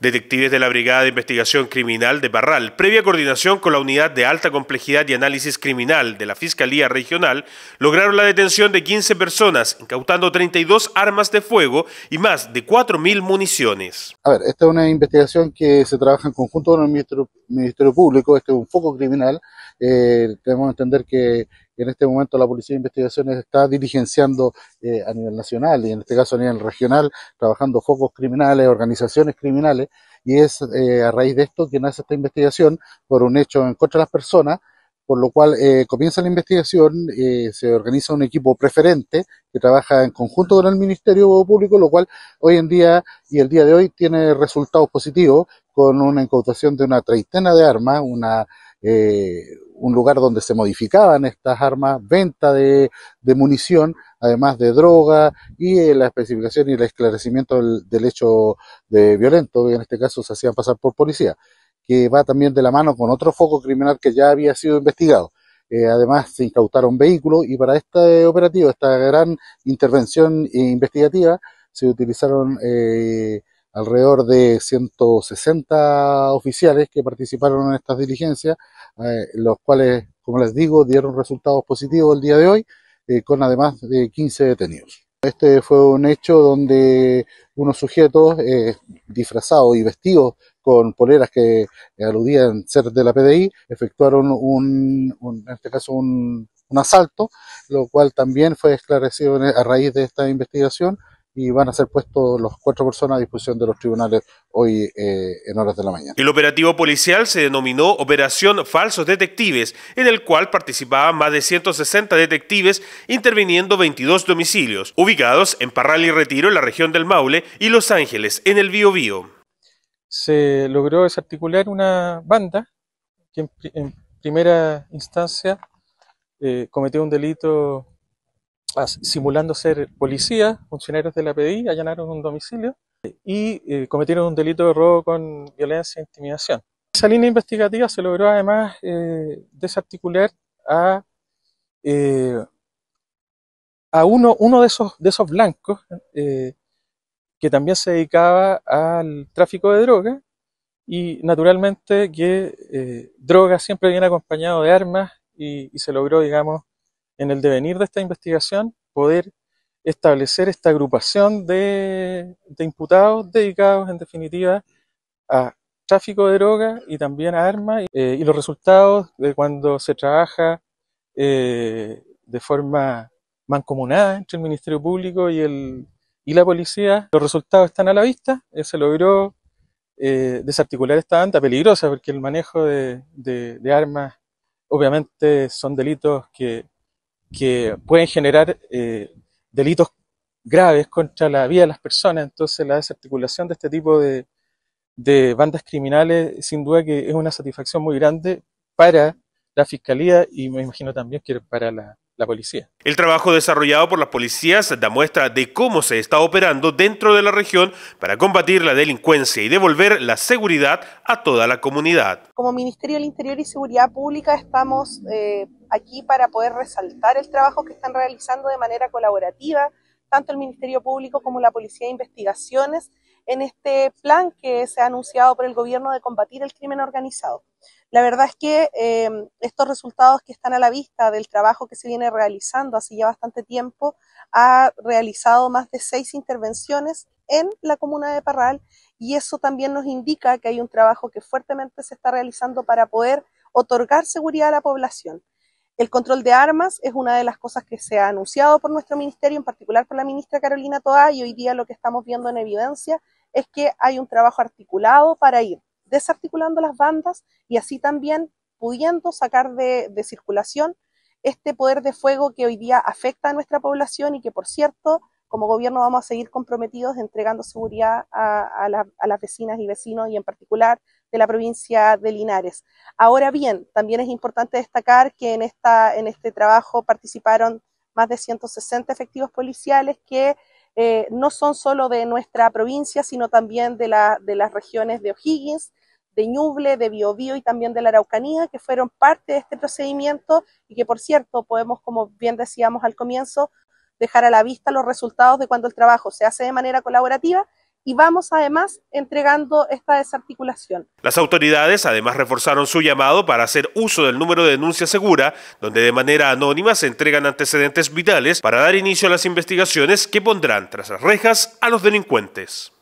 Detectives de la Brigada de Investigación Criminal de Barral, previa coordinación con la Unidad de Alta Complejidad y Análisis Criminal de la Fiscalía Regional, lograron la detención de 15 personas, incautando 32 armas de fuego y más de 4.000 municiones. A ver, esta es una investigación que se trabaja en conjunto con el Ministerio, Público, este es un foco criminal, eh, tenemos que entender que en este momento la Policía de Investigaciones está diligenciando eh, a nivel nacional y en este caso a nivel regional, trabajando focos criminales, organizaciones criminales, y es eh, a raíz de esto que nace esta investigación por un hecho en contra de las personas, por lo cual eh, comienza la investigación, se organiza un equipo preferente que trabaja en conjunto con el Ministerio Público, lo cual hoy en día y el día de hoy tiene resultados positivos con una incautación de una treintena de armas, una, eh, un lugar donde se modificaban estas armas, venta de, munición, además de droga y eh, la especificación y el esclarecimiento del, hecho de violento, que en este caso se hacían pasar por policía, que va también de la mano con otro foco criminal que ya había sido investigado. Eh, además, se incautaron vehículos y para este operativo, esta gran intervención investigativa, se utilizaron eh, alrededor de 160 oficiales que participaron en estas diligencias, eh, los cuales, como les digo, dieron resultados positivos el día de hoy, eh, con además de 15 detenidos. Este fue un hecho donde unos sujetos eh, disfrazados y vestidos con poleras que aludían ser de la PDI efectuaron un, en este caso, un asalto, lo cual también fue esclarecido e, a raíz de esta investigación y van a ser puestos los cuatro personas a disposición de los tribunales hoy eh, en horas de la mañana. El operativo policial se denominó Operación Falsos Detectives, en el cual participaban más de 160 detectives interviniendo 22 domicilios, ubicados en Parral y Retiro, en la región del Maule, y Los Ángeles, en el Bío. Se logró desarticular una banda que en, primera instancia eh, cometió un delito simulando ser policías, funcionarios de la PDI, allanaron un domicilio y eh, cometieron un delito de robo con violencia e intimidación. Esa línea investigativa se logró además eh, desarticular a, eh, a uno, uno de, esos, de esos blancos que también se dedicaba al tráfico de drogas y naturalmente que droga siempre viene acompañado de armas y se logró, digamos, en el devenir de esta investigación poder establecer esta agrupación de, imputados dedicados en definitiva a tráfico de drogas y también a armas eh, y los resultados de cuando se trabaja eh, de forma mancomunada entre el Ministerio Público y, el, y la policía. Los resultados están a la vista, eh, se logró desarticular esta banda peligrosa porque el manejo de armas obviamente son delitos que que pueden generar eh, delitos graves contra la vida de las personas. Entonces la desarticulación de este tipo de, de bandas criminales sin duda que es una satisfacción muy grande para la Fiscalía y me imagino también que para la, la policía. El trabajo desarrollado por las policías da muestra de cómo se está operando dentro de la región para combatir la delincuencia y devolver la seguridad a toda la comunidad. Como Ministerio del Interior y Seguridad Pública estamos eh, aquí para poder resaltar el trabajo que están realizando de manera colaborativa tanto el Ministerio Público como la Policía de Investigaciones en este plan que se ha anunciado por el gobierno de combatir el crimen organizado. La verdad es que eh, estos resultados que están a la vista del trabajo que se viene realizando hace ya bastante tiempo, ha realizado más de seis intervenciones en la comuna de Parral y eso también nos indica que hay un trabajo que fuertemente se está realizando para poder otorgar seguridad a la población. El control de armas es una de las cosas que se ha anunciado por nuestro ministerio, en particular por la ministra Carolina Toá, y hoy día lo que estamos viendo en evidencia es que hay un trabajo articulado para ir desarticulando las bandas y así también pudiendo sacar de, de circulación este poder de fuego que hoy día afecta a nuestra población y que, por cierto, como gobierno vamos a seguir comprometidos entregando seguridad a, las vecinas y vecinos y en particular de la provincia de Linares. Ahora bien, también es importante destacar que en, este trabajo participaron más de 160 efectivos policiales que eh, no son solo de nuestra provincia, sino también de, de las regiones de O'Higgins, de Ñuble, de Biobío y también de la Araucanía, que fueron parte de este procedimiento y que, por cierto, podemos, como bien decíamos al comienzo, dejar a la vista los resultados de cuando el trabajo se hace de manera colaborativa y vamos además entregando esta desarticulación. Las autoridades además reforzaron su llamado para hacer uso del número de denuncia segura, donde de manera anónima se entregan antecedentes vitales para dar inicio a las investigaciones que pondrán tras las rejas a los delincuentes.